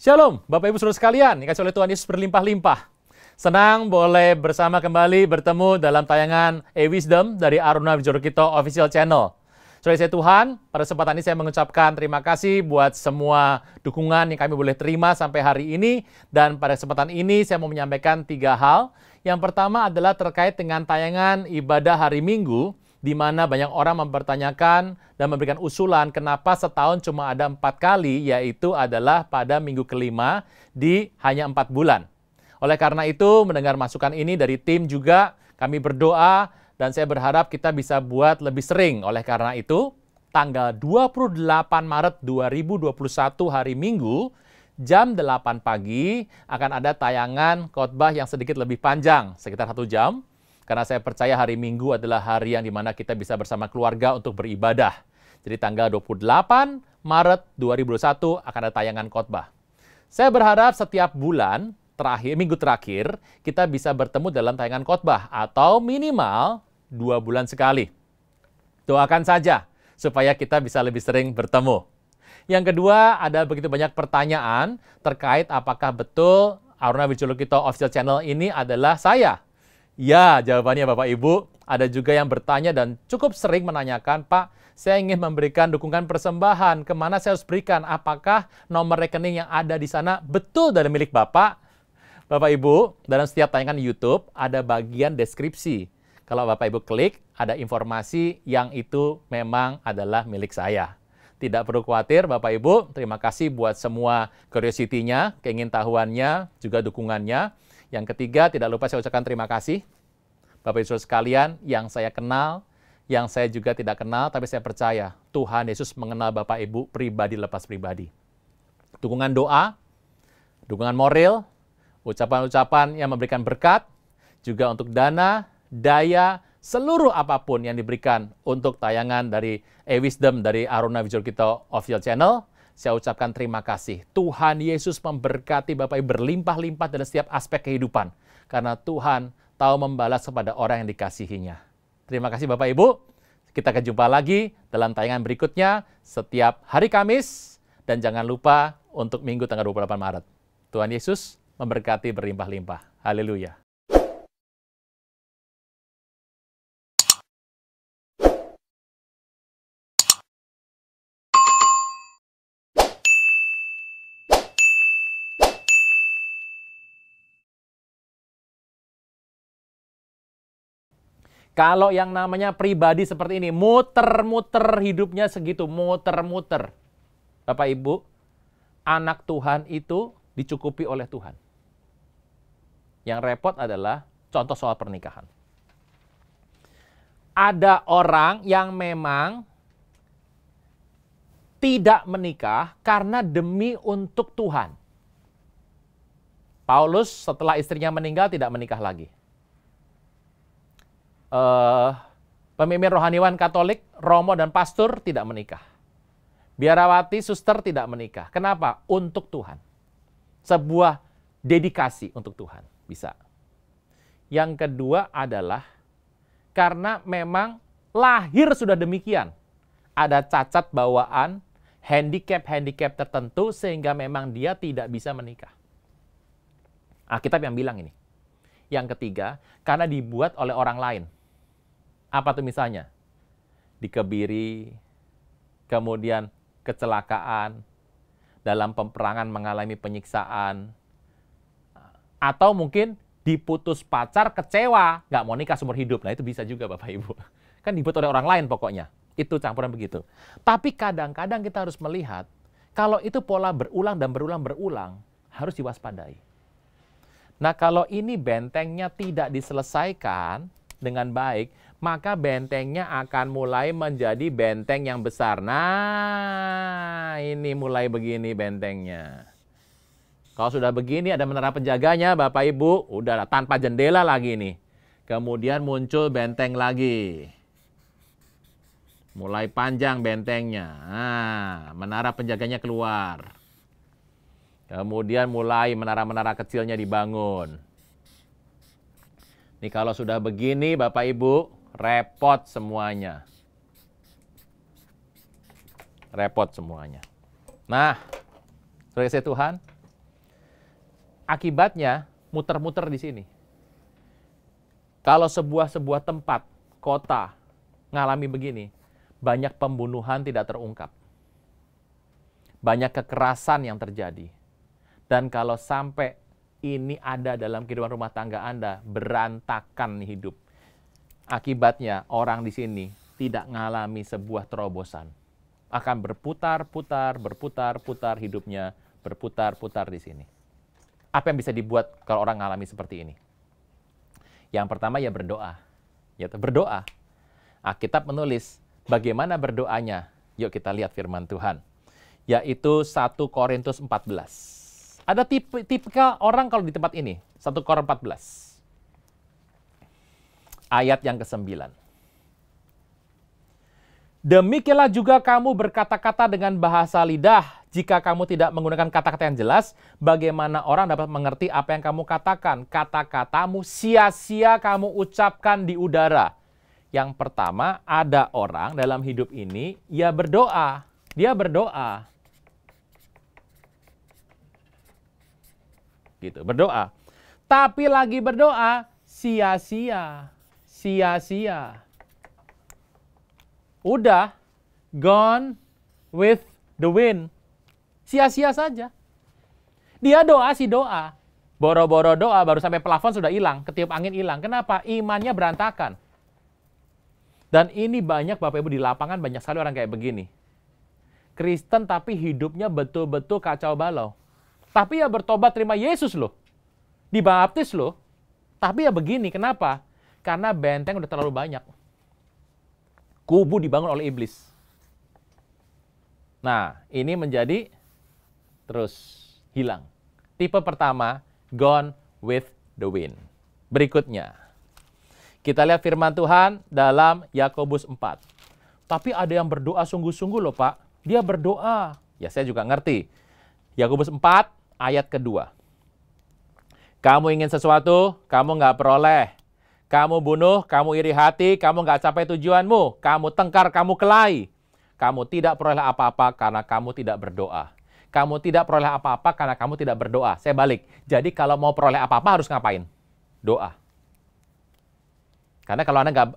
Shalom, Bapak Ibu Saudara sekalian, dikasih oleh Tuhan Yesus berlimpah-limpah. Senang boleh bersama kembali bertemu dalam tayangan A Wisdom dari Aruna Jorokito Official Channel. Saudara saya Tuhan, pada kesempatan ini saya mengucapkan terima kasih buat semua dukungan yang kami boleh terima sampai hari ini. Dan pada kesempatan ini saya mau menyampaikan tiga hal. Yang pertama adalah terkait dengan tayangan ibadah hari Minggu di mana banyak orang mempertanyakan dan memberikan usulan kenapa setahun cuma ada empat kali, yaitu adalah pada minggu kelima di hanya empat bulan. Oleh karena itu, mendengar masukan ini dari tim juga, kami berdoa dan saya berharap kita bisa buat lebih sering. Oleh karena itu, tanggal 28 Maret 2021 hari Minggu, jam 8 pagi akan ada tayangan khotbah yang sedikit lebih panjang, sekitar satu jam, karena saya percaya hari Minggu adalah hari yang dimana kita bisa bersama keluarga untuk beribadah. Jadi tanggal 28 Maret 2021 akan ada tayangan khotbah. Saya berharap setiap bulan terakhir, minggu terakhir, kita bisa bertemu dalam tayangan khotbah atau minimal dua bulan sekali. Doakan saja supaya kita bisa lebih sering bertemu. Yang kedua, ada begitu banyak pertanyaan terkait apakah betul Aruna Wijulukito Official Channel ini adalah saya, Ya, jawabannya Bapak Ibu. Ada juga yang bertanya dan cukup sering menanyakan, Pak, saya ingin memberikan dukungan persembahan. Kemana saya harus berikan? Apakah nomor rekening yang ada di sana betul dari milik Bapak? Bapak Ibu, dalam setiap tayangan YouTube ada bagian deskripsi. Kalau Bapak Ibu klik, ada informasi yang itu memang adalah milik saya. Tidak perlu khawatir Bapak Ibu, terima kasih buat semua curiosity-nya, keingintahuannya, juga dukungannya. Yang ketiga, tidak lupa saya ucapkan terima kasih Bapak Ibu sekalian yang saya kenal, yang saya juga tidak kenal, tapi saya percaya Tuhan Yesus mengenal Bapak Ibu pribadi lepas pribadi. Dukungan doa, dukungan moral, ucapan-ucapan yang memberikan berkat, juga untuk dana, daya, seluruh apapun yang diberikan untuk tayangan dari A-Wisdom dari Aruna Visual Kita Official Channel. Saya ucapkan terima kasih. Tuhan Yesus memberkati Bapak Ibu berlimpah-limpah dalam setiap aspek kehidupan. Karena Tuhan tahu membalas kepada orang yang dikasihinya. Terima kasih Bapak Ibu. Kita akan jumpa lagi dalam tayangan berikutnya setiap hari Kamis. Dan jangan lupa untuk minggu tanggal 28 Maret. Tuhan Yesus memberkati berlimpah-limpah. Haleluya. Kalau yang namanya pribadi seperti ini, muter-muter hidupnya segitu, muter-muter. Bapak Ibu, anak Tuhan itu dicukupi oleh Tuhan. Yang repot adalah contoh soal pernikahan. Ada orang yang memang tidak menikah karena demi untuk Tuhan. Paulus setelah istrinya meninggal tidak menikah lagi uh, pemimpin rohaniwan Katolik, Romo dan pastor tidak menikah. Biarawati, suster tidak menikah. Kenapa? Untuk Tuhan. Sebuah dedikasi untuk Tuhan. Bisa. Yang kedua adalah karena memang lahir sudah demikian. Ada cacat bawaan, handicap-handicap tertentu sehingga memang dia tidak bisa menikah. Alkitab yang bilang ini. Yang ketiga, karena dibuat oleh orang lain. Apa tuh misalnya? Dikebiri, kemudian kecelakaan, dalam peperangan mengalami penyiksaan, atau mungkin diputus pacar kecewa, nggak mau nikah seumur hidup. Nah itu bisa juga Bapak Ibu. Kan dibuat oleh orang lain pokoknya. Itu campuran begitu. Tapi kadang-kadang kita harus melihat, kalau itu pola berulang dan berulang-berulang, harus diwaspadai. Nah kalau ini bentengnya tidak diselesaikan dengan baik, maka bentengnya akan mulai menjadi benteng yang besar. Nah, ini mulai begini bentengnya. Kalau sudah begini ada menara penjaganya, Bapak Ibu, udah tanpa jendela lagi nih. Kemudian muncul benteng lagi. Mulai panjang bentengnya. Nah, menara penjaganya keluar. Kemudian mulai menara-menara kecilnya dibangun. Nih kalau sudah begini Bapak Ibu, repot semuanya. Repot semuanya. Nah, saya Tuhan, akibatnya muter-muter di sini. Kalau sebuah-sebuah tempat, kota, ngalami begini, banyak pembunuhan tidak terungkap. Banyak kekerasan yang terjadi. Dan kalau sampai ini ada dalam kehidupan rumah tangga Anda, berantakan hidup Akibatnya orang di sini tidak mengalami sebuah terobosan. Akan berputar-putar, berputar-putar hidupnya, berputar-putar di sini. Apa yang bisa dibuat kalau orang mengalami seperti ini? Yang pertama ya berdoa. Ya berdoa. kitab menulis bagaimana berdoanya. Yuk kita lihat firman Tuhan. Yaitu 1 Korintus 14. Ada tipe, tipikal orang kalau di tempat ini. 1 Korintus 14 ayat yang ke-9. Demikianlah juga kamu berkata-kata dengan bahasa lidah jika kamu tidak menggunakan kata-kata yang jelas, bagaimana orang dapat mengerti apa yang kamu katakan? Kata-katamu sia-sia kamu ucapkan di udara. Yang pertama, ada orang dalam hidup ini, ia berdoa. Dia berdoa. Gitu, berdoa. Tapi lagi berdoa, sia-sia sia-sia. Udah gone with the wind. Sia-sia saja. Dia doa si doa. Boro-boro doa baru sampai pelafon sudah hilang, ketiup angin hilang. Kenapa? Imannya berantakan. Dan ini banyak Bapak Ibu di lapangan banyak sekali orang kayak begini. Kristen tapi hidupnya betul-betul kacau balau. Tapi ya bertobat terima Yesus loh. Dibaptis loh. Tapi ya begini, kenapa? Karena benteng udah terlalu banyak. Kubu dibangun oleh iblis. Nah, ini menjadi terus hilang. Tipe pertama, gone with the wind. Berikutnya, kita lihat firman Tuhan dalam Yakobus 4. Tapi ada yang berdoa sungguh-sungguh loh, Pak. Dia berdoa. Ya, saya juga ngerti. Yakobus 4 ayat kedua. Kamu ingin sesuatu, kamu nggak peroleh. Kamu bunuh, kamu iri hati, kamu nggak capai tujuanmu, kamu tengkar, kamu kelai. Kamu tidak peroleh apa-apa karena kamu tidak berdoa. Kamu tidak peroleh apa-apa karena kamu tidak berdoa. Saya balik. Jadi kalau mau peroleh apa-apa harus ngapain? Doa. Karena kalau Anda nggak,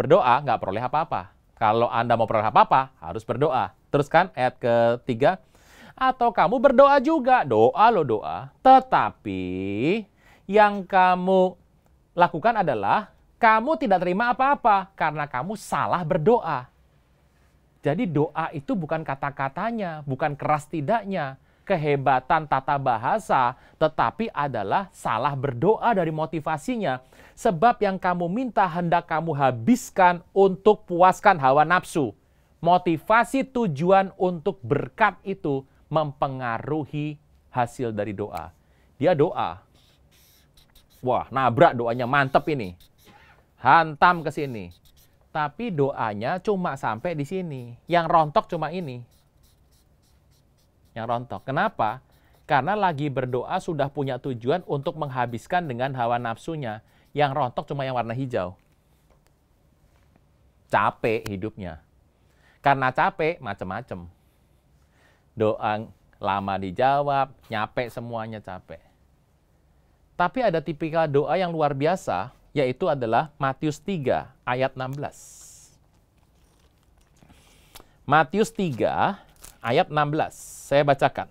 berdoa, nggak peroleh apa-apa. Kalau Anda mau peroleh apa-apa, harus berdoa. Terus kan ayat ketiga. Atau kamu berdoa juga. Doa lo doa. Tetapi yang kamu lakukan adalah kamu tidak terima apa-apa karena kamu salah berdoa. Jadi doa itu bukan kata-katanya, bukan keras tidaknya, kehebatan tata bahasa, tetapi adalah salah berdoa dari motivasinya. Sebab yang kamu minta hendak kamu habiskan untuk puaskan hawa nafsu. Motivasi tujuan untuk berkat itu mempengaruhi hasil dari doa. Dia doa, Wah, nabrak doanya mantep ini. Hantam ke sini. Tapi doanya cuma sampai di sini. Yang rontok cuma ini. Yang rontok. Kenapa? Karena lagi berdoa sudah punya tujuan untuk menghabiskan dengan hawa nafsunya. Yang rontok cuma yang warna hijau. Capek hidupnya. Karena capek, macam-macam. Doa lama dijawab, nyape semuanya capek. Tapi ada tipikal doa yang luar biasa, yaitu adalah Matius 3 ayat 16. Matius 3 ayat 16, saya bacakan.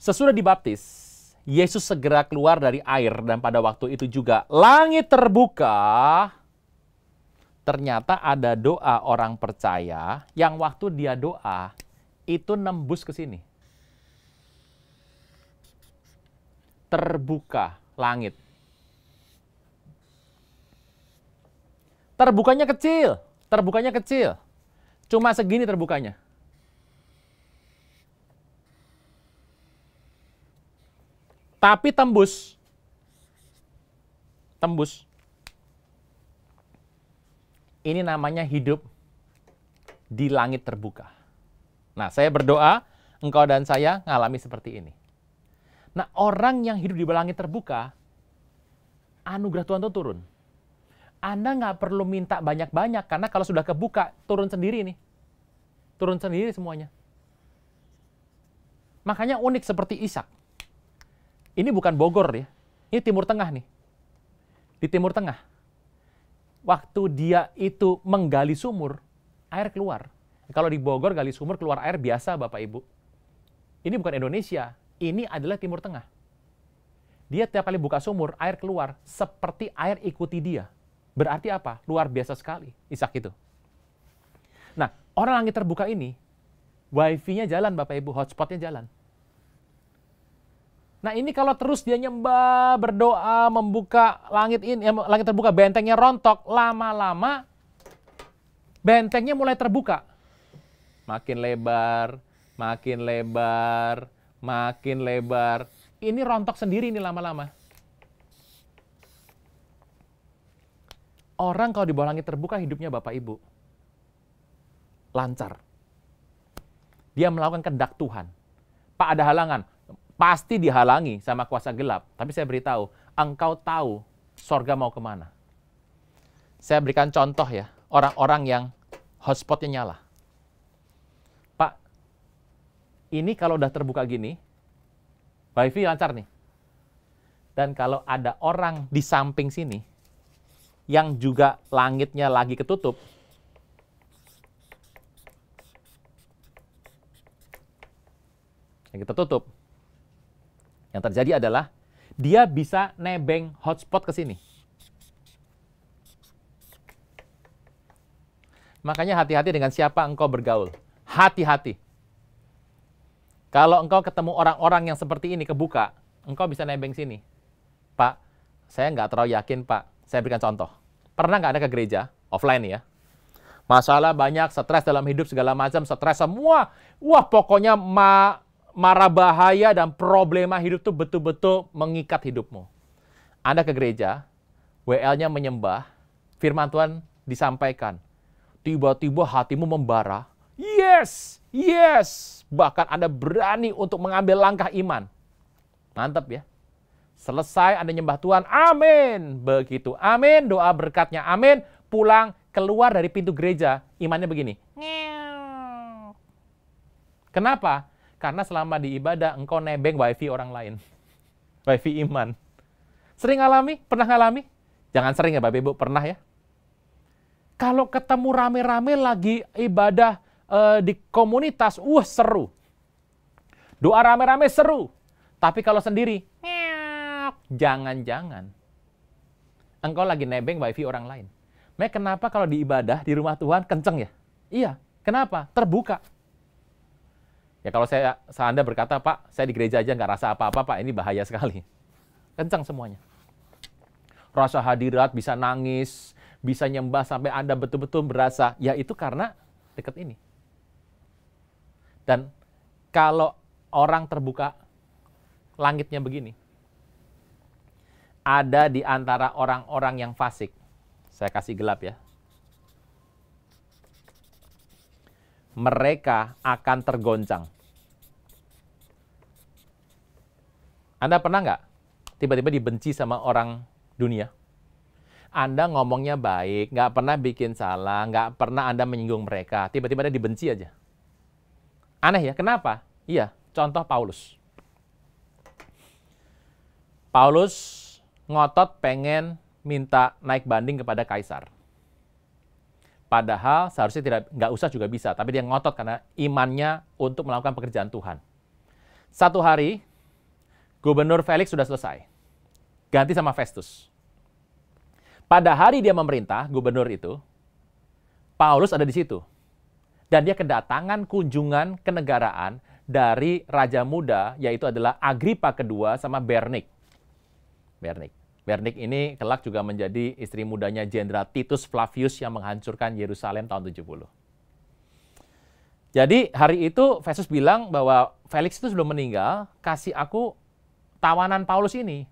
Sesudah dibaptis, Yesus segera keluar dari air dan pada waktu itu juga langit terbuka. Ternyata ada doa orang percaya yang waktu dia doa itu nembus ke sini. terbuka langit. Terbukanya kecil, terbukanya kecil. Cuma segini terbukanya. Tapi tembus. Tembus. Ini namanya hidup di langit terbuka. Nah, saya berdoa engkau dan saya ngalami seperti ini. Nah orang yang hidup di bawah terbuka, anugerah Tuhan itu turun. Anda nggak perlu minta banyak-banyak, karena kalau sudah kebuka, turun sendiri nih. Turun sendiri semuanya. Makanya unik seperti Ishak. Ini bukan Bogor ya, ini Timur Tengah nih. Di Timur Tengah, waktu dia itu menggali sumur, air keluar. Kalau di Bogor gali sumur keluar air biasa Bapak Ibu. Ini bukan Indonesia, ini adalah Timur Tengah. Dia tiap kali buka sumur, air keluar, seperti air ikuti dia. Berarti apa? Luar biasa sekali, Ishak itu. Nah, orang langit terbuka ini, wifi-nya jalan Bapak Ibu, hotspotnya jalan. Nah ini kalau terus dia nyembah, berdoa, membuka langit ini, eh, langit terbuka, bentengnya rontok, lama-lama bentengnya mulai terbuka. Makin lebar, makin lebar, makin lebar. Ini rontok sendiri ini lama-lama. Orang kalau di bawah langit terbuka hidupnya Bapak Ibu. Lancar. Dia melakukan kehendak Tuhan. Pak ada halangan, pasti dihalangi sama kuasa gelap. Tapi saya beritahu, engkau tahu sorga mau kemana. Saya berikan contoh ya, orang-orang yang hotspotnya nyala. Ini kalau udah terbuka gini, wifi lancar nih. Dan kalau ada orang di samping sini, yang juga langitnya lagi ketutup, yang kita tutup, yang terjadi adalah dia bisa nebeng hotspot ke sini. Makanya hati-hati dengan siapa engkau bergaul. Hati-hati. Kalau engkau ketemu orang-orang yang seperti ini kebuka, engkau bisa nebeng sini. Pak, saya nggak terlalu yakin, Pak. Saya berikan contoh. Pernah nggak ada ke gereja, offline ya, masalah banyak, stres dalam hidup segala macam, stres semua. Wah, pokoknya ma marah bahaya dan problema hidup tuh betul-betul mengikat hidupmu. Anda ke gereja, WL-nya menyembah, firman Tuhan disampaikan. Tiba-tiba hatimu membara, Yes, yes. Bahkan Anda berani untuk mengambil langkah iman. Mantap ya. Selesai Anda nyembah Tuhan, amin. Begitu, amin. Doa berkatnya, amin. Pulang, keluar dari pintu gereja, imannya begini. Kenapa? Karena selama di ibadah, engkau nebeng wifi orang lain. wifi iman. Sering alami? Pernah alami? Jangan sering ya Bapak Ibu, pernah ya. Kalau ketemu rame-rame lagi ibadah uh, di komunitas, uh seru. Doa rame-rame seru. Tapi kalau sendiri, jangan-jangan engkau lagi nebeng wifi orang lain. Mek kenapa kalau di ibadah di rumah Tuhan kenceng ya? Iya. Kenapa? Terbuka. Ya kalau saya, saya Anda berkata, Pak, saya di gereja aja nggak rasa apa-apa, Pak, ini bahaya sekali. Kencang semuanya. Rasa hadirat, bisa nangis, bisa nyembah sampai Anda betul-betul berasa. Ya itu karena deket ini. Dan kalau orang terbuka langitnya begini, ada di antara orang-orang yang fasik. Saya kasih gelap ya. Mereka akan tergoncang. Anda pernah nggak tiba-tiba dibenci sama orang dunia? Anda ngomongnya baik, nggak pernah bikin salah, nggak pernah Anda menyinggung mereka. Tiba-tiba Anda dibenci aja. Aneh ya, kenapa? Iya, contoh Paulus. Paulus ngotot pengen minta naik banding kepada Kaisar. Padahal seharusnya tidak nggak usah juga bisa, tapi dia ngotot karena imannya untuk melakukan pekerjaan Tuhan. Satu hari, Gubernur Felix sudah selesai. Ganti sama Festus. Pada hari dia memerintah, gubernur itu, Paulus ada di situ. Dan dia kedatangan kunjungan kenegaraan dari raja muda, yaitu adalah Agripa kedua sama Bernik. Bernik. Bernik ini kelak juga menjadi istri mudanya Jenderal Titus Flavius yang menghancurkan Yerusalem tahun 70. Jadi hari itu Festus bilang bahwa Felix itu sudah meninggal, kasih aku tawanan Paulus ini.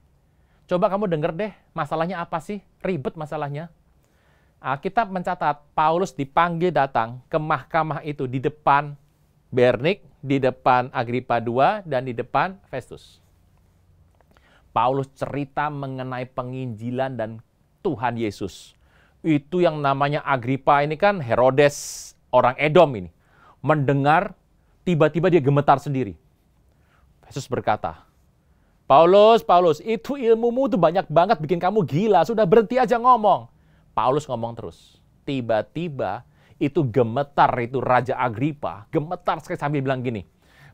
Coba kamu dengar deh masalahnya apa sih, ribet masalahnya. Alkitab ah, mencatat Paulus dipanggil datang ke mahkamah itu di depan Bernik, di depan Agripa II, dan di depan Festus. Paulus cerita mengenai penginjilan dan Tuhan Yesus. Itu yang namanya Agripa ini kan Herodes, orang Edom ini. Mendengar, tiba-tiba dia gemetar sendiri. Yesus berkata, Paulus, Paulus, itu ilmumu itu banyak banget bikin kamu gila. Sudah berhenti aja ngomong. Paulus ngomong terus. Tiba-tiba itu gemetar itu Raja Agripa, gemetar sekali sambil bilang gini,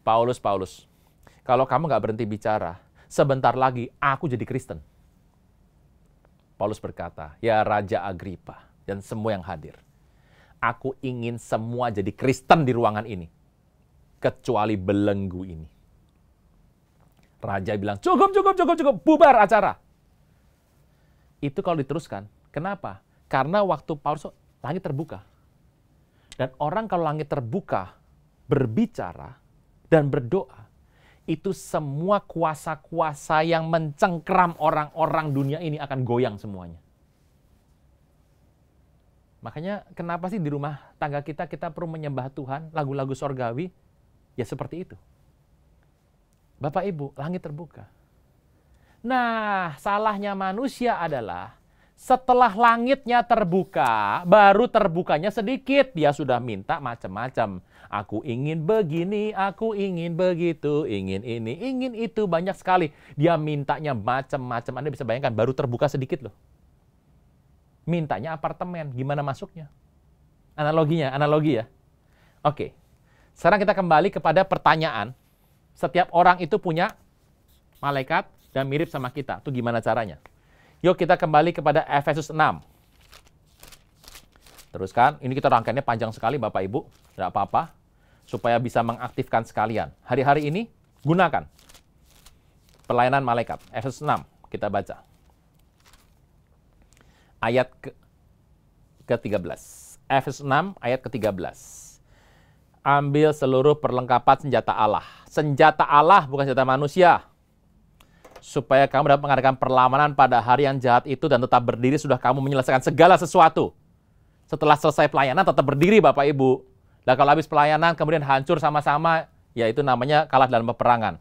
Paulus, Paulus, kalau kamu nggak berhenti bicara, sebentar lagi aku jadi Kristen. Paulus berkata, ya Raja Agripa dan semua yang hadir, aku ingin semua jadi Kristen di ruangan ini, kecuali belenggu ini. Raja bilang, cukup, cukup, cukup, cukup, bubar acara. Itu kalau diteruskan, kenapa? Karena waktu Paulus langit terbuka. Dan orang kalau langit terbuka berbicara dan berdoa, itu semua kuasa-kuasa yang mencengkram orang-orang dunia ini akan goyang semuanya. Makanya kenapa sih di rumah tangga kita kita perlu menyembah Tuhan, lagu-lagu sorgawi, ya seperti itu. Bapak Ibu, langit terbuka. Nah, salahnya manusia adalah setelah langitnya terbuka, baru terbukanya sedikit. Dia sudah minta macam-macam. Aku ingin begini, aku ingin begitu, ingin ini, ingin itu. Banyak sekali. Dia mintanya macam-macam. Anda bisa bayangkan, baru terbuka sedikit loh. Mintanya apartemen. Gimana masuknya? Analoginya, analogi ya. Oke. Sekarang kita kembali kepada pertanyaan. Setiap orang itu punya malaikat dan mirip sama kita. Itu gimana caranya? Yuk kita kembali kepada Efesus 6. Teruskan, ini kita rangkainya panjang sekali Bapak Ibu, tidak apa-apa. Supaya bisa mengaktifkan sekalian. Hari-hari ini gunakan pelayanan malaikat. Efesus 6, kita baca. Ayat ke ke-13. Efesus 6 ayat ke-13 ambil seluruh perlengkapan senjata Allah. Senjata Allah bukan senjata manusia supaya kamu dapat mengadakan perlawanan pada hari yang jahat itu dan tetap berdiri sudah kamu menyelesaikan segala sesuatu. Setelah selesai pelayanan tetap berdiri Bapak Ibu. Dan kalau habis pelayanan kemudian hancur sama-sama, yaitu namanya kalah dalam peperangan.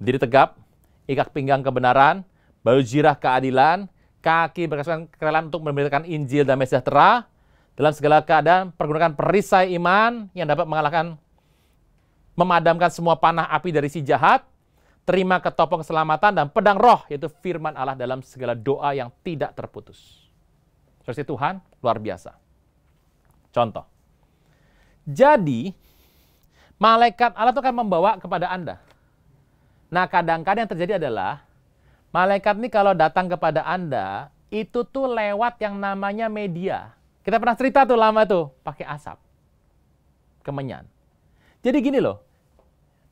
Berdiri tegap, ikat pinggang kebenaran, baru jirah keadilan, kaki berkesan kerelaan untuk memberitakan Injil dan damai sejahtera, dalam segala keadaan pergunakan perisai iman yang dapat mengalahkan memadamkan semua panah api dari si jahat terima ketopong keselamatan dan pedang roh, yaitu firman Allah dalam segala doa yang tidak terputus. Versi Tuhan, luar biasa. Contoh. Jadi, malaikat Allah itu akan membawa kepada Anda. Nah, kadang-kadang yang terjadi adalah, malaikat ini kalau datang kepada Anda, itu tuh lewat yang namanya media. Kita pernah cerita tuh lama tuh, pakai asap. Kemenyan. Jadi gini loh,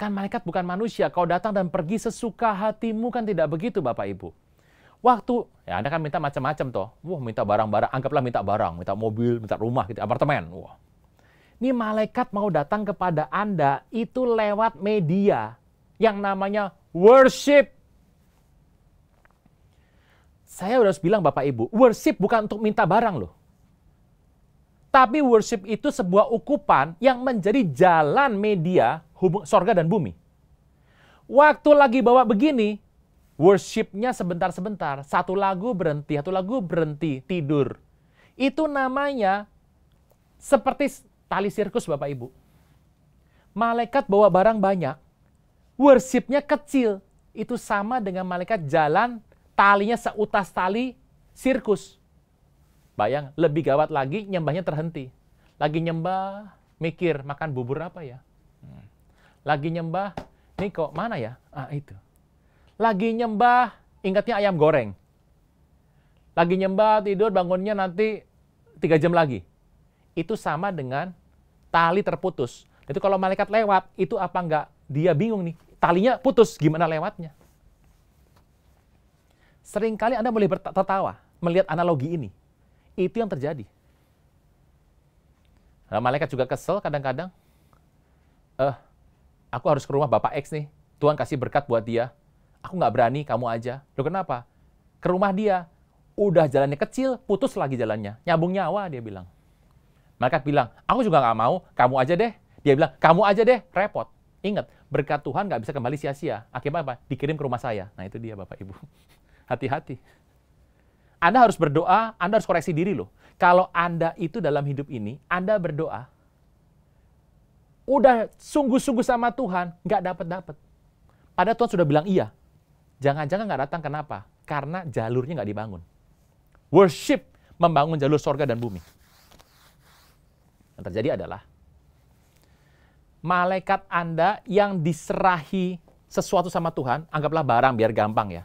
Kan malaikat bukan manusia, kau datang dan pergi sesuka hatimu kan tidak begitu Bapak Ibu. Waktu, ya Anda kan minta macam-macam toh. Wah minta barang-barang, anggaplah minta barang, minta mobil, minta rumah, gitu, apartemen. Wah. Ini malaikat mau datang kepada Anda itu lewat media yang namanya worship. Saya udah bilang Bapak Ibu, worship bukan untuk minta barang loh. Tapi worship itu sebuah ukupan yang menjadi jalan media sorga dan bumi. Waktu lagi bawa begini, worshipnya sebentar-sebentar. Satu lagu berhenti, satu lagu berhenti, tidur. Itu namanya seperti tali sirkus Bapak Ibu. Malaikat bawa barang banyak, worshipnya kecil. Itu sama dengan malaikat jalan talinya seutas tali sirkus. Bayang, lebih gawat lagi nyembahnya terhenti. Lagi nyembah, mikir makan bubur apa ya? Hmm. Lagi nyembah, Niko, mana ya? Ah, itu. Lagi nyembah, ingatnya ayam goreng. Lagi nyembah, tidur, bangunnya nanti tiga jam lagi. Itu sama dengan tali terputus. Itu kalau malaikat lewat, itu apa enggak? Dia bingung nih, talinya putus, gimana lewatnya? Seringkali Anda boleh tertawa melihat analogi ini. Itu yang terjadi. Nah, malaikat juga kesel kadang-kadang. Eh, -kadang. uh, aku harus ke rumah Bapak X nih. Tuhan kasih berkat buat dia. Aku nggak berani, kamu aja. Lo kenapa? Ke rumah dia. Udah jalannya kecil, putus lagi jalannya. Nyambung nyawa, dia bilang. Mereka bilang, aku juga nggak mau, kamu aja deh. Dia bilang, kamu aja deh, repot. Ingat, berkat Tuhan nggak bisa kembali sia-sia. Akhirnya apa? Dikirim ke rumah saya. Nah itu dia Bapak Ibu. Hati-hati. Anda harus berdoa, Anda harus koreksi diri loh. Kalau Anda itu dalam hidup ini, Anda berdoa, udah sungguh-sungguh sama Tuhan, nggak dapat dapet Padahal Tuhan sudah bilang iya. Jangan-jangan nggak datang kenapa? Karena jalurnya nggak dibangun. Worship membangun jalur sorga dan bumi. Yang terjadi adalah malaikat Anda yang diserahi sesuatu sama Tuhan, anggaplah barang biar gampang ya.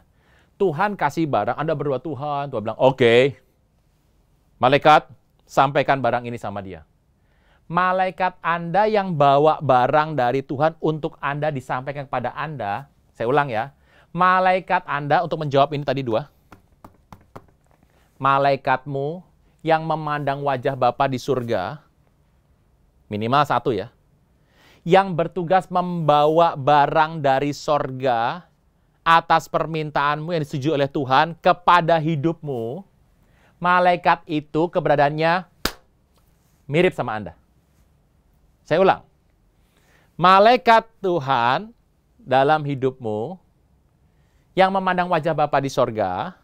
Tuhan kasih barang, Anda berdua Tuhan, Tuhan bilang, oke, okay, malaikat, sampaikan barang ini sama dia malaikat Anda yang bawa barang dari Tuhan untuk Anda disampaikan kepada Anda, saya ulang ya, malaikat Anda untuk menjawab ini tadi dua, malaikatmu yang memandang wajah Bapa di surga, minimal satu ya, yang bertugas membawa barang dari surga atas permintaanmu yang disetujui oleh Tuhan kepada hidupmu, malaikat itu keberadaannya mirip sama Anda. Saya ulang. Malaikat Tuhan dalam hidupmu yang memandang wajah Bapa di sorga,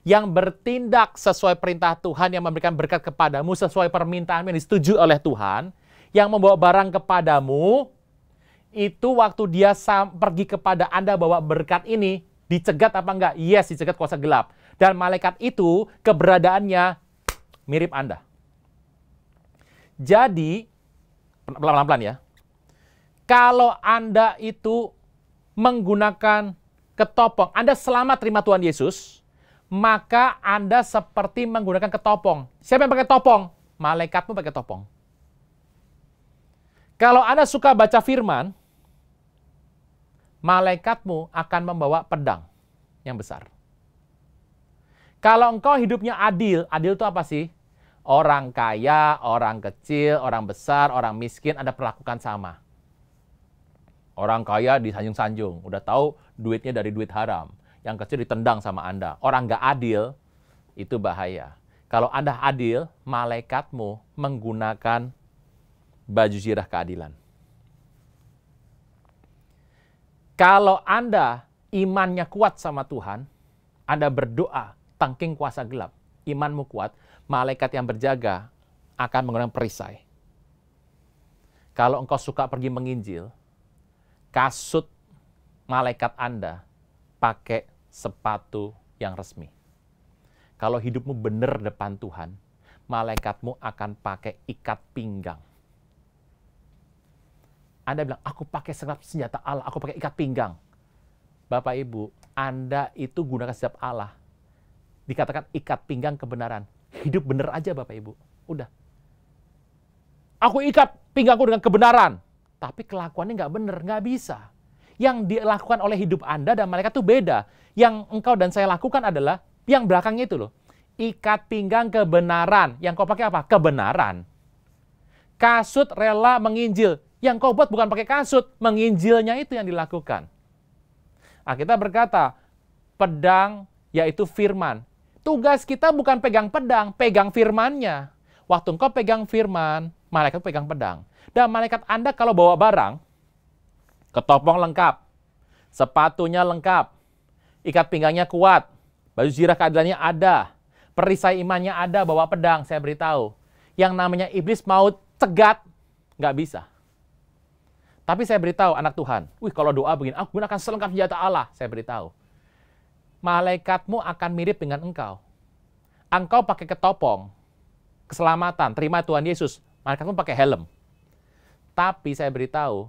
yang bertindak sesuai perintah Tuhan, yang memberikan berkat kepadamu sesuai permintaan yang disetujui oleh Tuhan, yang membawa barang kepadamu, itu waktu dia pergi kepada Anda bawa berkat ini, dicegat apa enggak? Yes, dicegat kuasa gelap. Dan malaikat itu keberadaannya mirip Anda. Jadi, pelan-pelan ya. Kalau Anda itu menggunakan ketopong, Anda selamat terima Tuhan Yesus, maka Anda seperti menggunakan ketopong. Siapa yang pakai topong? Malaikatmu pakai topong. Kalau Anda suka baca firman, malaikatmu akan membawa pedang yang besar. Kalau engkau hidupnya adil, adil itu apa sih? Orang kaya, orang kecil, orang besar, orang miskin, ada perlakukan sama. Orang kaya disanjung-sanjung, udah tahu duitnya dari duit haram. Yang kecil ditendang sama Anda. Orang nggak adil, itu bahaya. Kalau Anda adil, malaikatmu menggunakan baju zirah keadilan. Kalau Anda imannya kuat sama Tuhan, Anda berdoa tangking kuasa gelap imanmu kuat, malaikat yang berjaga akan mengundang perisai. Kalau engkau suka pergi menginjil, kasut malaikat Anda pakai sepatu yang resmi. Kalau hidupmu benar depan Tuhan, malaikatmu akan pakai ikat pinggang. Anda bilang, aku pakai senjata Allah, aku pakai ikat pinggang. Bapak Ibu, Anda itu gunakan senjata Allah, dikatakan ikat pinggang kebenaran. Hidup benar aja Bapak Ibu. Udah. Aku ikat pinggangku dengan kebenaran. Tapi kelakuannya nggak benar, nggak bisa. Yang dilakukan oleh hidup Anda dan mereka tuh beda. Yang engkau dan saya lakukan adalah yang belakangnya itu loh. Ikat pinggang kebenaran. Yang kau pakai apa? Kebenaran. Kasut rela menginjil. Yang kau buat bukan pakai kasut. Menginjilnya itu yang dilakukan. Nah, kita berkata, pedang yaitu firman. Tugas kita bukan pegang pedang, pegang firmannya. Waktu engkau pegang firman, malaikat pegang pedang. Dan malaikat Anda kalau bawa barang, ketopong lengkap, sepatunya lengkap, ikat pinggangnya kuat, baju zirah keadilannya ada, perisai imannya ada, bawa pedang, saya beritahu. Yang namanya iblis mau cegat, nggak bisa. Tapi saya beritahu anak Tuhan, wih kalau doa begini, aku gunakan selengkap senjata Allah, saya beritahu malaikatmu akan mirip dengan engkau. Engkau pakai ketopong, keselamatan, terima Tuhan Yesus. Malaikatmu pakai helm. Tapi saya beritahu,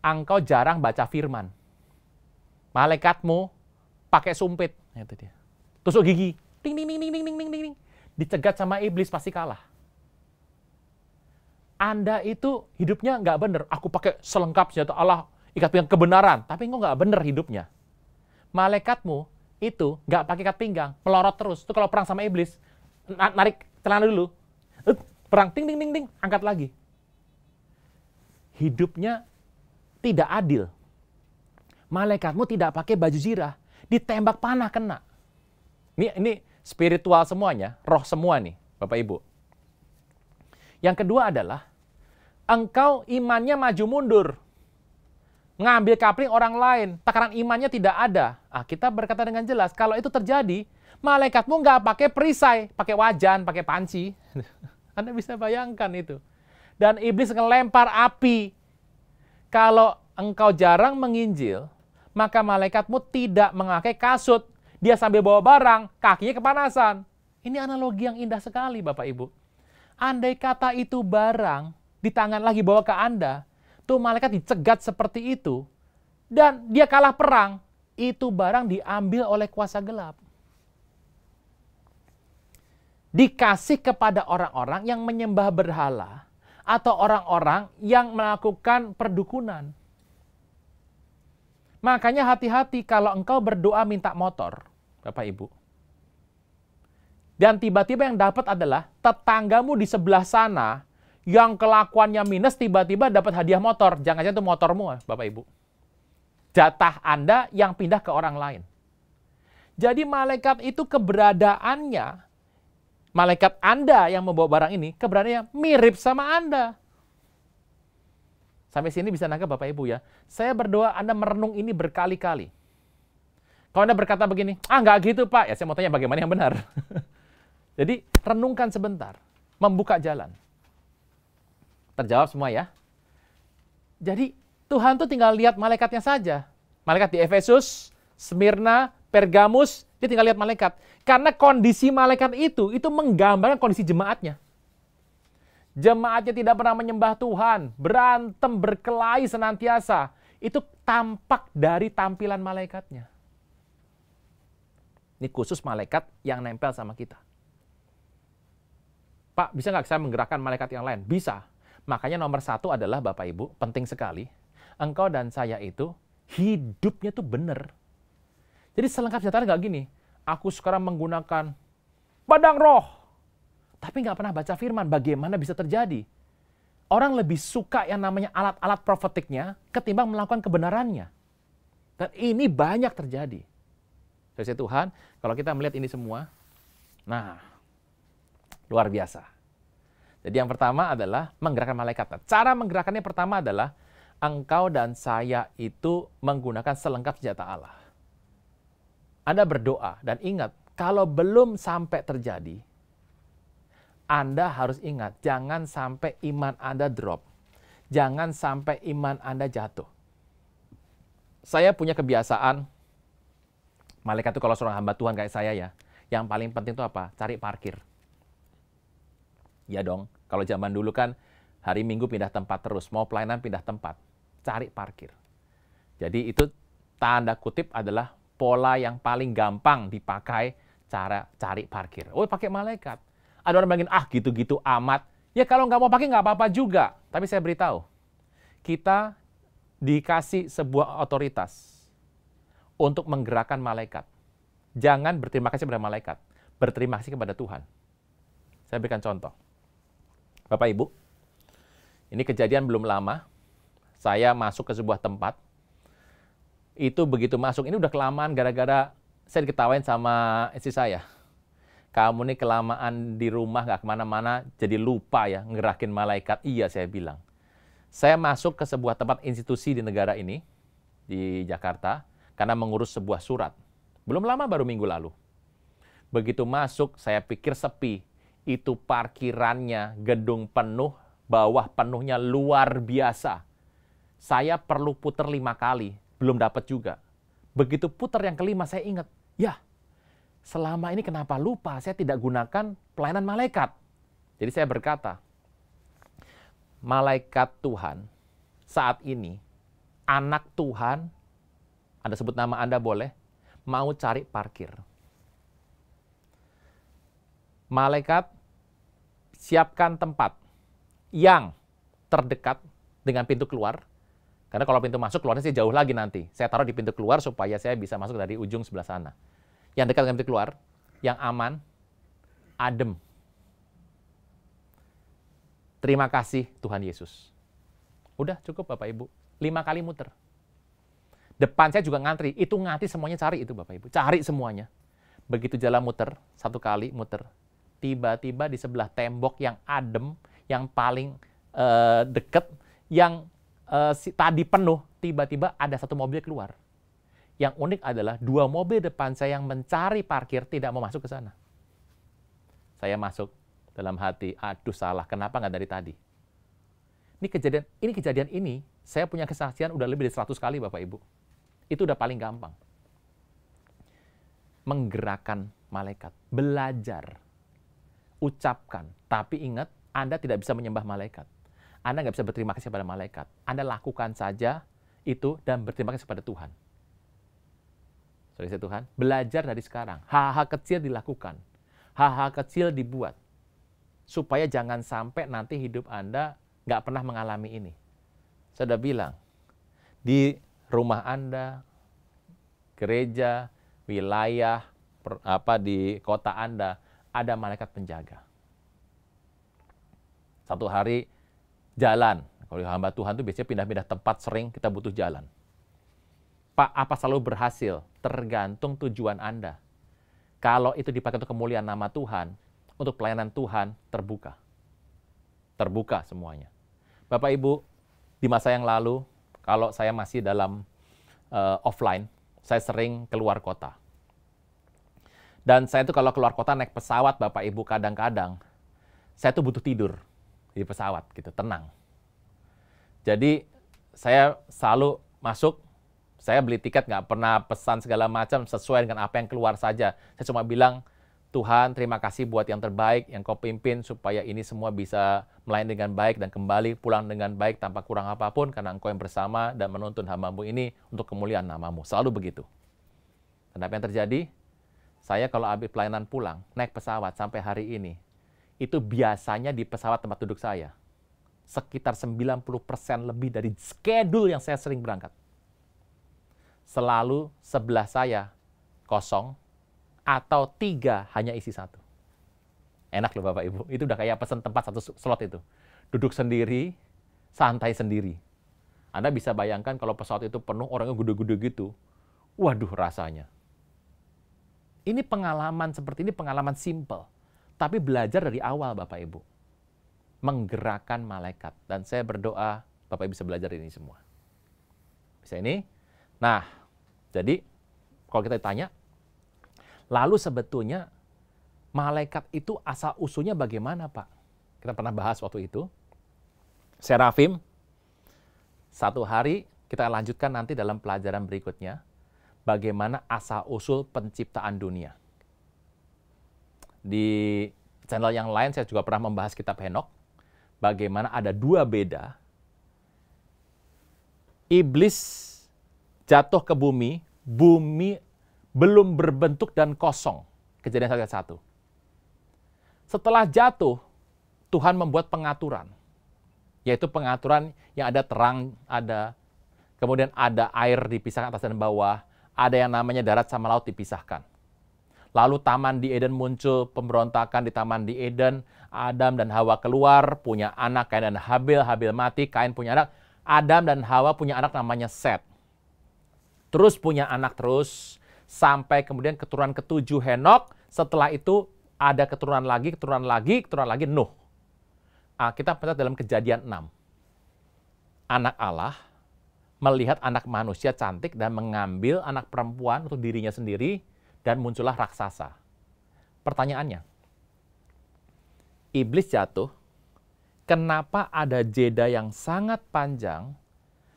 engkau jarang baca firman. Malaikatmu pakai sumpit. Nah, itu dia. Tusuk gigi. ding, ding, ding, ding, ding, ding, ding, ding. Dicegat sama iblis, pasti kalah. Anda itu hidupnya nggak bener. Aku pakai selengkap senjata Allah, ikat pinggang kebenaran. Tapi engkau nggak bener hidupnya. Malaikatmu itu nggak pakai ikat pinggang, melorot terus. Itu kalau perang sama iblis, narik celana dulu, perang ting ting ting ting, angkat lagi. Hidupnya tidak adil. Malaikatmu tidak pakai baju zirah, ditembak panah kena. Ini ini spiritual semuanya, roh semua nih, Bapak Ibu. Yang kedua adalah engkau imannya maju mundur ngambil kapling orang lain, takaran imannya tidak ada. Ah, kita berkata dengan jelas, kalau itu terjadi, malaikatmu nggak pakai perisai, pakai wajan, pakai panci. Anda bisa bayangkan itu. Dan iblis ngelempar api. Kalau engkau jarang menginjil, maka malaikatmu tidak mengakai kasut. Dia sambil bawa barang, kakinya kepanasan. Ini analogi yang indah sekali Bapak Ibu. Andai kata itu barang di tangan lagi bawa ke Anda, Waktu malaikat dicegat seperti itu dan dia kalah perang, itu barang diambil oleh kuasa gelap. Dikasih kepada orang-orang yang menyembah berhala atau orang-orang yang melakukan perdukunan. Makanya hati-hati kalau engkau berdoa minta motor, Bapak Ibu. Dan tiba-tiba yang dapat adalah tetanggamu di sebelah sana yang kelakuannya minus tiba-tiba dapat hadiah motor. Jangan jangan itu motormu, eh, Bapak Ibu. Jatah Anda yang pindah ke orang lain. Jadi malaikat itu keberadaannya, malaikat Anda yang membawa barang ini, keberadaannya mirip sama Anda. Sampai sini bisa nangkep Bapak Ibu ya. Saya berdoa Anda merenung ini berkali-kali. Kalau Anda berkata begini, ah nggak gitu Pak, ya saya mau tanya bagaimana yang benar. Jadi renungkan sebentar, membuka jalan. Terjawab semua ya. Jadi Tuhan tuh tinggal lihat malaikatnya saja. Malaikat di Efesus, Smyrna, Pergamus, dia tinggal lihat malaikat. Karena kondisi malaikat itu, itu menggambarkan kondisi jemaatnya. Jemaatnya tidak pernah menyembah Tuhan, berantem, berkelahi senantiasa. Itu tampak dari tampilan malaikatnya. Ini khusus malaikat yang nempel sama kita. Pak, bisa nggak saya menggerakkan malaikat yang lain? Bisa. Makanya nomor satu adalah Bapak Ibu, penting sekali. Engkau dan saya itu hidupnya tuh benar. Jadi selengkap setan nggak gini. Aku sekarang menggunakan padang roh. Tapi nggak pernah baca firman. Bagaimana bisa terjadi? Orang lebih suka yang namanya alat-alat profetiknya ketimbang melakukan kebenarannya. Dan ini banyak terjadi. Saya Tuhan, kalau kita melihat ini semua, nah, luar biasa. Jadi yang pertama adalah menggerakkan malaikat. cara menggerakkannya pertama adalah engkau dan saya itu menggunakan selengkap senjata Allah. Anda berdoa dan ingat, kalau belum sampai terjadi, Anda harus ingat, jangan sampai iman Anda drop. Jangan sampai iman Anda jatuh. Saya punya kebiasaan, malaikat itu kalau seorang hamba Tuhan kayak saya ya, yang paling penting itu apa? Cari parkir. Ya dong, kalau zaman dulu kan hari Minggu pindah tempat terus, mau pelayanan pindah tempat, cari parkir. Jadi itu tanda kutip adalah pola yang paling gampang dipakai cara cari parkir. Oh pakai malaikat. Ada orang bilangin, ah gitu-gitu amat. Ya kalau nggak mau pakai nggak apa-apa juga. Tapi saya beritahu, kita dikasih sebuah otoritas untuk menggerakkan malaikat. Jangan berterima kasih kepada malaikat, berterima kasih kepada Tuhan. Saya berikan contoh. Bapak Ibu, ini kejadian belum lama. Saya masuk ke sebuah tempat. Itu begitu masuk, ini udah kelamaan gara-gara saya diketawain sama istri saya. Kamu ini kelamaan di rumah gak kemana-mana, jadi lupa ya ngerakin malaikat. Iya saya bilang. Saya masuk ke sebuah tempat institusi di negara ini, di Jakarta, karena mengurus sebuah surat. Belum lama baru minggu lalu. Begitu masuk, saya pikir sepi itu parkirannya gedung penuh, bawah penuhnya luar biasa. Saya perlu puter lima kali, belum dapat juga. Begitu puter yang kelima saya ingat, ya selama ini kenapa lupa saya tidak gunakan pelayanan malaikat. Jadi saya berkata, malaikat Tuhan saat ini, anak Tuhan, Anda sebut nama Anda boleh, mau cari parkir. Malaikat siapkan tempat yang terdekat dengan pintu keluar. Karena kalau pintu masuk, keluarnya saya jauh lagi nanti. Saya taruh di pintu keluar supaya saya bisa masuk dari ujung sebelah sana. Yang dekat dengan pintu keluar, yang aman, adem. Terima kasih Tuhan Yesus. Udah cukup Bapak Ibu. Lima kali muter. Depan saya juga ngantri. Itu ngantri semuanya cari itu Bapak Ibu. Cari semuanya. Begitu jalan muter, satu kali muter, tiba-tiba di sebelah tembok yang adem, yang paling uh, deket, yang uh, si, tadi penuh, tiba-tiba ada satu mobil keluar. Yang unik adalah dua mobil depan saya yang mencari parkir tidak mau masuk ke sana. Saya masuk dalam hati, aduh salah, kenapa nggak dari tadi? Ini kejadian ini kejadian ini, saya punya kesaksian udah lebih dari 100 kali Bapak Ibu. Itu udah paling gampang. Menggerakkan malaikat, belajar ucapkan. Tapi ingat, Anda tidak bisa menyembah malaikat. Anda nggak bisa berterima kasih pada malaikat. Anda lakukan saja itu dan berterima kasih kepada Tuhan. Sorry, saya Tuhan, belajar dari sekarang. Hal-hal kecil dilakukan. Hal-hal kecil dibuat. Supaya jangan sampai nanti hidup Anda nggak pernah mengalami ini. Saya sudah bilang, di rumah Anda, gereja, wilayah, apa di kota Anda, ada malaikat penjaga. Satu hari jalan. Kalau hamba Tuhan itu biasanya pindah-pindah tempat sering kita butuh jalan. Pak, apa selalu berhasil? Tergantung tujuan Anda. Kalau itu dipakai untuk kemuliaan nama Tuhan, untuk pelayanan Tuhan, terbuka. Terbuka semuanya. Bapak Ibu, di masa yang lalu, kalau saya masih dalam uh, offline, saya sering keluar kota dan saya tuh kalau keluar kota naik pesawat Bapak Ibu kadang-kadang saya tuh butuh tidur di pesawat gitu, tenang. Jadi saya selalu masuk, saya beli tiket nggak pernah pesan segala macam sesuai dengan apa yang keluar saja. Saya cuma bilang, Tuhan terima kasih buat yang terbaik yang kau pimpin supaya ini semua bisa melayani dengan baik dan kembali pulang dengan baik tanpa kurang apapun karena engkau yang bersama dan menuntun hambamu ini untuk kemuliaan namamu. Selalu begitu. Dan apa yang terjadi? Saya kalau habis pelayanan pulang, naik pesawat sampai hari ini, itu biasanya di pesawat tempat duduk saya. Sekitar 90% lebih dari schedule yang saya sering berangkat. Selalu sebelah saya kosong atau tiga hanya isi satu. Enak loh Bapak Ibu, itu udah kayak pesan tempat satu slot itu. Duduk sendiri, santai sendiri. Anda bisa bayangkan kalau pesawat itu penuh orangnya gudeg-gudeg gitu. Waduh rasanya. Ini pengalaman seperti ini, pengalaman simple. Tapi belajar dari awal Bapak Ibu. Menggerakkan malaikat. Dan saya berdoa Bapak Ibu bisa belajar ini semua. Bisa ini? Nah, jadi kalau kita ditanya lalu sebetulnya malaikat itu asal usulnya bagaimana Pak? Kita pernah bahas waktu itu. Serafim, satu hari kita lanjutkan nanti dalam pelajaran berikutnya bagaimana asal usul penciptaan dunia. Di channel yang lain saya juga pernah membahas kitab Henok, bagaimana ada dua beda. Iblis jatuh ke bumi, bumi belum berbentuk dan kosong. Kejadian 1 satu. Setelah jatuh, Tuhan membuat pengaturan. Yaitu pengaturan yang ada terang, ada kemudian ada air dipisahkan atas dan bawah, ada yang namanya darat sama laut dipisahkan. Lalu taman di Eden muncul, pemberontakan di taman di Eden, Adam dan Hawa keluar, punya anak Kain dan Habil, Habil mati, Kain punya anak. Adam dan Hawa punya anak namanya Seth. Terus punya anak terus, sampai kemudian keturunan ketujuh Henok, setelah itu ada keturunan lagi, keturunan lagi, keturunan lagi Nuh. Nah, kita pencet dalam kejadian 6. Anak Allah melihat anak manusia cantik dan mengambil anak perempuan untuk dirinya sendiri dan muncullah raksasa. Pertanyaannya, iblis jatuh, kenapa ada jeda yang sangat panjang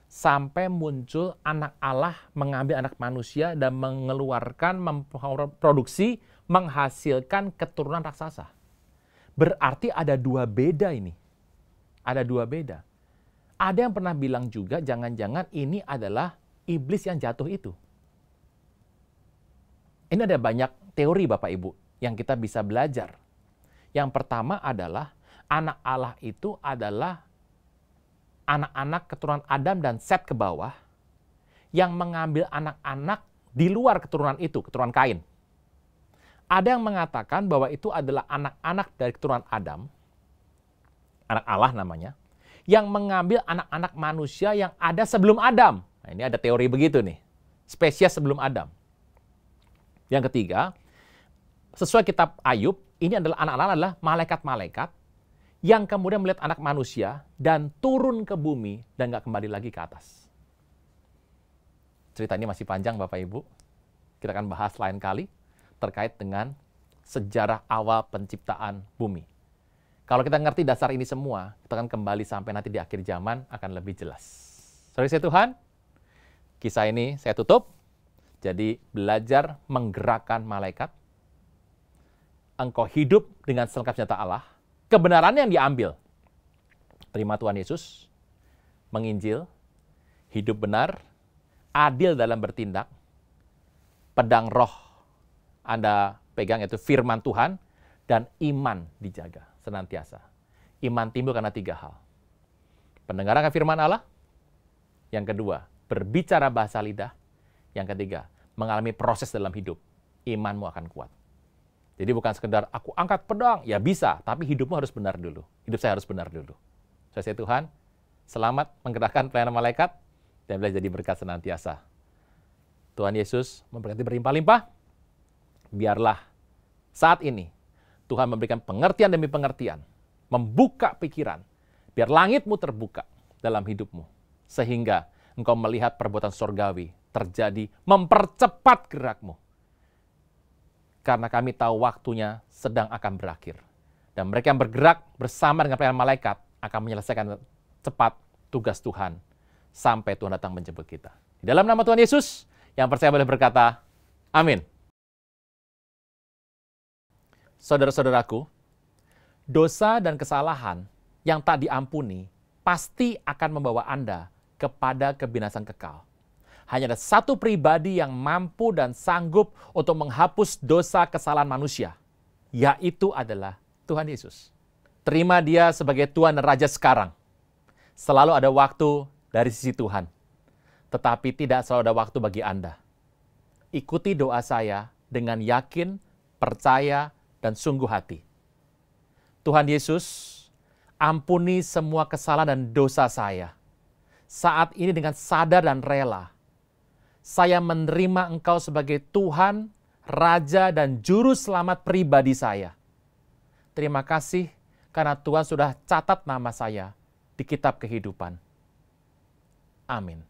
sampai muncul anak Allah mengambil anak manusia dan mengeluarkan, memproduksi, menghasilkan keturunan raksasa? Berarti ada dua beda ini. Ada dua beda ada yang pernah bilang juga, jangan-jangan ini adalah iblis yang jatuh itu. Ini ada banyak teori Bapak Ibu yang kita bisa belajar. Yang pertama adalah anak Allah itu adalah anak-anak keturunan Adam dan Set ke bawah yang mengambil anak-anak di luar keturunan itu, keturunan Kain. Ada yang mengatakan bahwa itu adalah anak-anak dari keturunan Adam, anak Allah namanya, yang mengambil anak-anak manusia yang ada sebelum Adam. Nah, ini ada teori begitu nih. Spesies sebelum Adam. Yang ketiga, sesuai kitab Ayub, ini adalah anak-anak adalah malaikat-malaikat yang kemudian melihat anak manusia dan turun ke bumi dan nggak kembali lagi ke atas. Cerita ini masih panjang Bapak Ibu. Kita akan bahas lain kali terkait dengan sejarah awal penciptaan bumi. Kalau kita ngerti dasar ini semua, kita akan kembali sampai nanti di akhir zaman akan lebih jelas. Sorry saya Tuhan, kisah ini saya tutup. Jadi belajar menggerakkan malaikat. Engkau hidup dengan selengkap senjata Allah. Kebenaran yang diambil. Terima Tuhan Yesus. Menginjil. Hidup benar. Adil dalam bertindak. Pedang roh Anda pegang yaitu firman Tuhan. Dan iman dijaga senantiasa. Iman timbul karena tiga hal. Pendengaran firman Allah. Yang kedua, berbicara bahasa lidah. Yang ketiga, mengalami proses dalam hidup. Imanmu akan kuat. Jadi bukan sekedar aku angkat pedang, ya bisa, tapi hidupmu harus benar dulu. Hidup saya harus benar dulu. Saya say, Tuhan, selamat menggerakkan pelayanan malaikat dan jadi berkat senantiasa. Tuhan Yesus memberkati berlimpah-limpah. Biarlah saat ini Tuhan memberikan pengertian demi pengertian, membuka pikiran, biar langitmu terbuka dalam hidupmu, sehingga engkau melihat perbuatan sorgawi terjadi, mempercepat gerakmu. Karena kami tahu waktunya sedang akan berakhir. Dan mereka yang bergerak bersama dengan pelayan malaikat akan menyelesaikan cepat tugas Tuhan sampai Tuhan datang menjemput kita. Di dalam nama Tuhan Yesus, yang percaya boleh berkata, amin. Saudara-saudaraku, dosa dan kesalahan yang tak diampuni pasti akan membawa Anda kepada kebinasan kekal. Hanya ada satu pribadi yang mampu dan sanggup untuk menghapus dosa kesalahan manusia, yaitu adalah Tuhan Yesus. Terima Dia sebagai Tuhan Raja sekarang. Selalu ada waktu dari sisi Tuhan, tetapi tidak selalu ada waktu bagi Anda. Ikuti doa saya dengan yakin, percaya, dan sungguh hati. Tuhan Yesus, ampuni semua kesalahan dan dosa saya. Saat ini dengan sadar dan rela, saya menerima Engkau sebagai Tuhan, Raja, dan Juru Selamat pribadi saya. Terima kasih karena Tuhan sudah catat nama saya di kitab kehidupan. Amin.